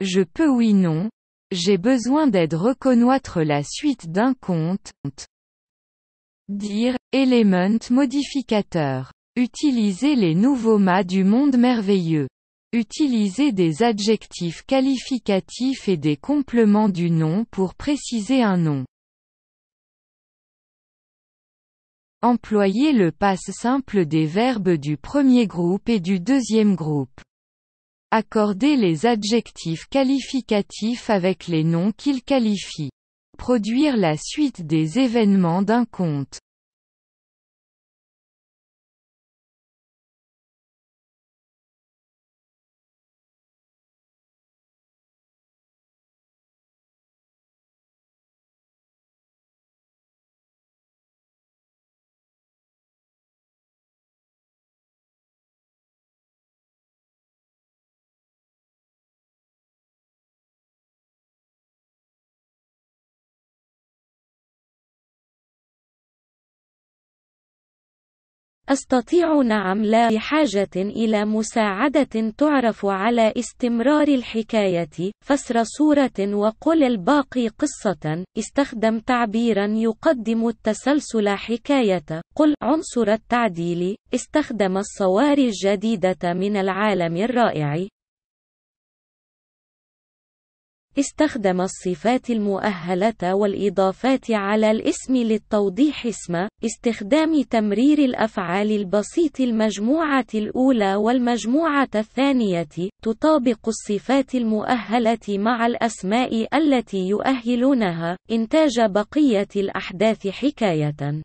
Je peux oui non. J'ai besoin d'aide reconnaître la suite d'un compte. Dire, element modificateur. Utiliser les nouveaux mâts du monde merveilleux. Utiliser des adjectifs qualificatifs et des compléments du nom pour préciser un nom. Employer le passe simple des verbes du premier groupe et du deuxième groupe. Accorder les adjectifs qualificatifs avec les noms qu'ils qualifient. Produire la suite des événements d'un conte. أستطيع نعم لا بحاجة إلى مساعدة تعرف على استمرار الحكاية فسر صورة وقل الباقي قصة استخدم تعبيرا يقدم التسلسل حكاية قل عنصر التعديل استخدم الصواري الجديدة من العالم الرائع استخدم الصفات المؤهلة والإضافات على الاسم للتوضيح اسم استخدام تمرير الأفعال البسيط المجموعة الأولى والمجموعة الثانية تطابق الصفات المؤهلة مع الأسماء التي يؤهلونها إنتاج بقية الأحداث حكاية